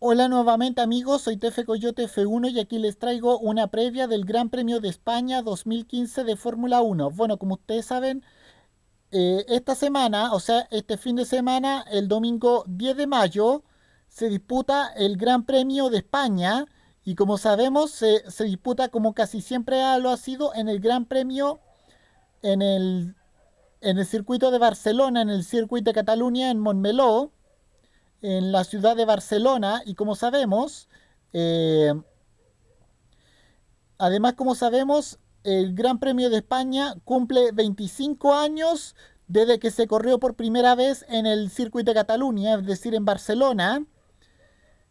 Hola nuevamente amigos, soy Tefe Coyote F1 y aquí les traigo una previa del Gran Premio de España 2015 de Fórmula 1. Bueno, como ustedes saben, eh, esta semana, o sea, este fin de semana, el domingo 10 de mayo, se disputa el Gran Premio de España y como sabemos, se, disputa como casi siempre lo ha sido en el Gran Premio en el, en el circuito de Barcelona, en el circuito de Cataluña, en Montmeló en la ciudad de Barcelona y como sabemos, eh, además como sabemos, el Gran Premio de España cumple 25 años desde que se corrió por primera vez en el circuito de Cataluña, es decir, en Barcelona.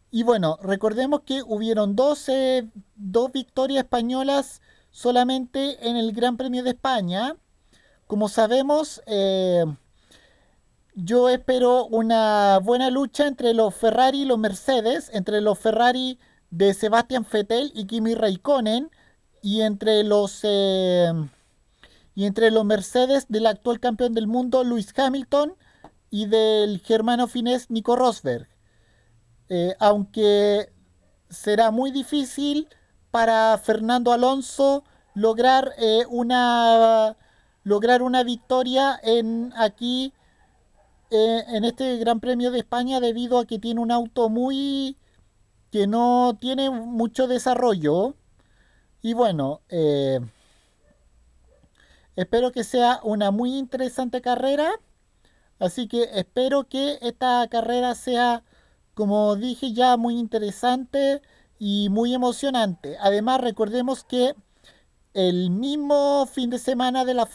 Y bueno, recordemos que hubieron 12, dos victorias españolas solamente en el Gran Premio de España. Como sabemos, eh, yo espero una buena lucha entre los Ferrari y los Mercedes, entre los Ferrari de Sebastián Vettel y Kimi Raikkonen y entre los em, y entre los Mercedes del actual campeón del mundo Luis Hamilton y del germano finés Nico Rosberg. Eh, aunque será muy difícil para Fernando Alonso lograr eh, una lograr una victoria en aquí eh, en este Gran Premio de España debido a que tiene un auto muy que no tiene mucho desarrollo. Y bueno, eh, espero que sea una muy interesante carrera. Así que espero que esta carrera sea, como dije ya, muy interesante y muy emocionante. Además, recordemos que el mismo fin de semana de, la,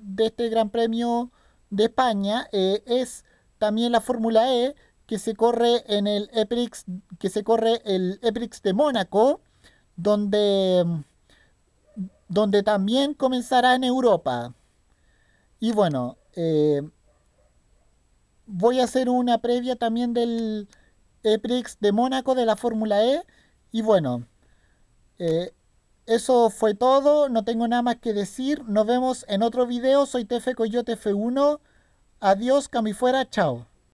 de este Gran Premio de España eh, es también la Fórmula E que se corre en el Eprix, que se corre el Eprix de Mónaco, donde, donde también comenzará en Europa. Y bueno, eh, voy a hacer una previa también del Eprix de Mónaco de la Fórmula E. Y bueno, eh, eso fue todo, no tengo nada más que decir. Nos vemos en otro video. Soy Tefe Coyote F1. Adiós, fuera. chao.